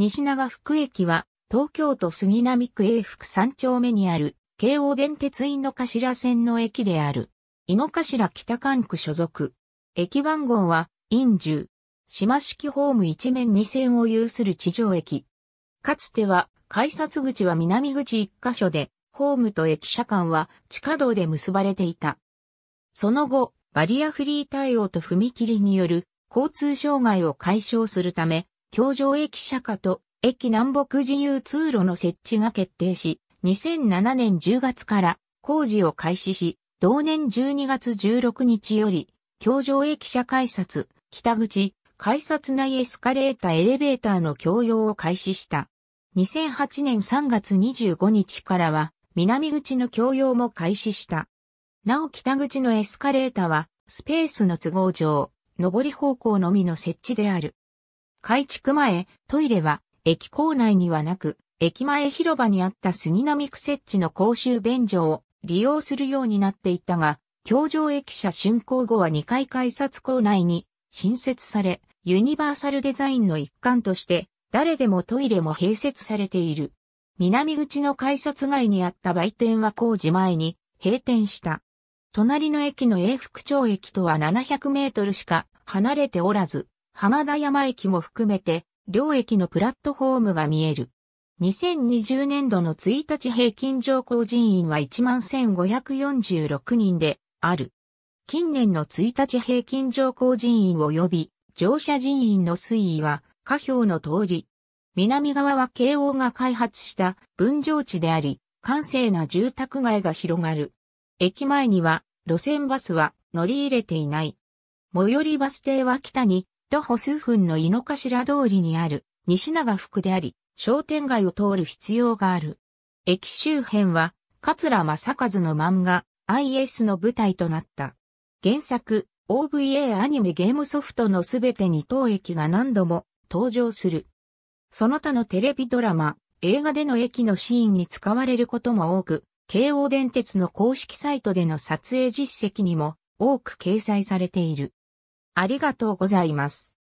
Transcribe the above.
西長福駅は、東京都杉並区永福三丁目にある、京王電鉄井の頭線の駅である。井の頭北管区所属。駅番号は、陰住。島式ホーム一面二線を有する地上駅。かつては、改札口は南口一箇所で、ホームと駅舎間は地下道で結ばれていた。その後、バリアフリー対応と踏切による交通障害を解消するため、京城駅舎下と駅南北自由通路の設置が決定し、2007年10月から工事を開始し、同年12月16日より、京城駅舎改札、北口、改札内エスカレーターエレベーターの共用を開始した。2008年3月25日からは、南口の共用も開始した。なお北口のエスカレーターは、スペースの都合上、上り方向のみの設置である。改築前、トイレは駅構内にはなく、駅前広場にあった杉並区設置の公衆便所を利用するようになっていたが、京城駅舎竣工後は2階改札構内に新設され、ユニバーサルデザインの一環として、誰でもトイレも併設されている。南口の改札外にあった売店は工事前に閉店した。隣の駅の永福町駅とは700メートルしか離れておらず、浜田山駅も含めて、両駅のプラットフォームが見える。2020年度の1日平均乗降人員は11,546人である。近年の1日平均乗降人員及び乗車人員の推移は下表の通り。南側は京王が開発した分譲地であり、閑静な住宅街が広がる。駅前には路線バスは乗り入れていない。最寄りバス停は北に徒歩数分の井の頭通りにある西長福であり、商店街を通る必要がある。駅周辺は、桂正和の漫画、IS の舞台となった。原作、OVA アニメゲームソフトのすべてに当駅が何度も登場する。その他のテレビドラマ、映画での駅のシーンに使われることも多く、京王電鉄の公式サイトでの撮影実績にも多く掲載されている。ありがとうございます。